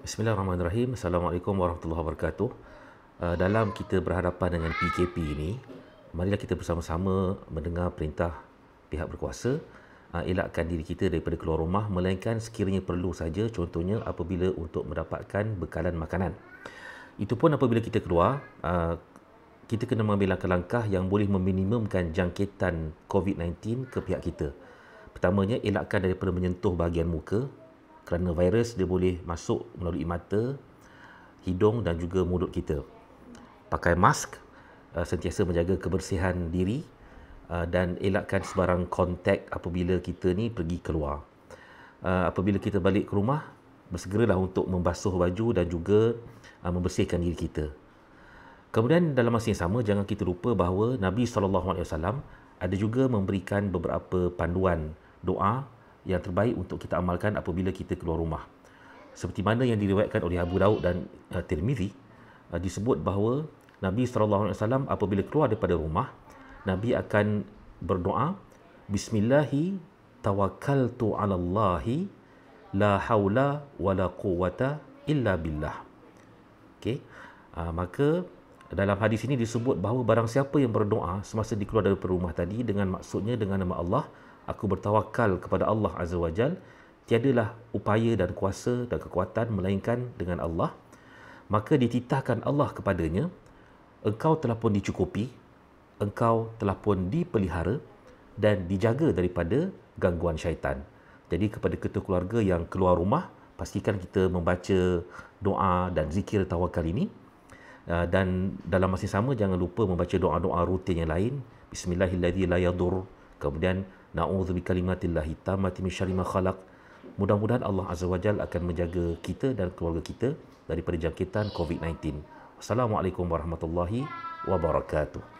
Bismillahirrahmanirrahim. Assalamualaikum warahmatullahi wabarakatuh. Uh, dalam kita berhadapan dengan PKP ini, marilah kita bersama-sama mendengar perintah pihak berkuasa uh, elakkan diri kita daripada keluar rumah melainkan sekiranya perlu saja contohnya apabila untuk mendapatkan bekalan makanan. Itu pun apabila kita keluar, uh, kita kena mengambil langkah-langkah yang boleh meminimumkan jangkitan COVID-19 ke pihak kita. Pertamanya, elakkan daripada menyentuh bahagian muka kerana virus dia boleh masuk melalui mata, hidung dan juga mulut kita. Pakai mask, uh, sentiasa menjaga kebersihan diri uh, dan elakkan sebarang kontak apabila kita ni pergi keluar. Uh, apabila kita balik ke rumah, bersegeralah untuk membasuh baju dan juga membersihkan diri kita. Kemudian dalam masa yang sama jangan kita lupa bahawa Nabi saw ada juga memberikan beberapa panduan doa yang terbaik untuk kita amalkan apabila kita keluar rumah. Seperti mana yang diriwayatkan oleh Abu Daud dan uh, Tirmizi uh, disebut bahawa Nabi sallallahu alaihi wasallam apabila keluar daripada rumah, Nabi akan berdoa Bismillahi tawakkaltu ala Allah la haula wala quwata illa billah. Okey. Uh, maka dalam hadis ini disebut bahawa barang siapa yang berdoa semasa dikeluar daripada rumah tadi dengan maksudnya dengan nama Allah, aku bertawakal kepada Allah Azza wa Jal, tiadalah upaya dan kuasa dan kekuatan melainkan dengan Allah. Maka dititahkan Allah kepadanya, engkau telah pun dicukupi, engkau telah pun dipelihara dan dijaga daripada gangguan syaitan. Jadi kepada ketua keluarga yang keluar rumah, pastikan kita membaca doa dan zikir tawakal ini. Ah, dan dalam masa yang sama, jangan lupa membaca doa-doa rutin yang lain. Bismillahirrahmanirrahim. Kemudian na'udzu bikalimatillahi tammati min mati ma khalaq mudah-mudahan Allah azza wajal akan menjaga kita dan keluarga kita daripada jangkitan COVID-19 assalamualaikum warahmatullahi wabarakatuh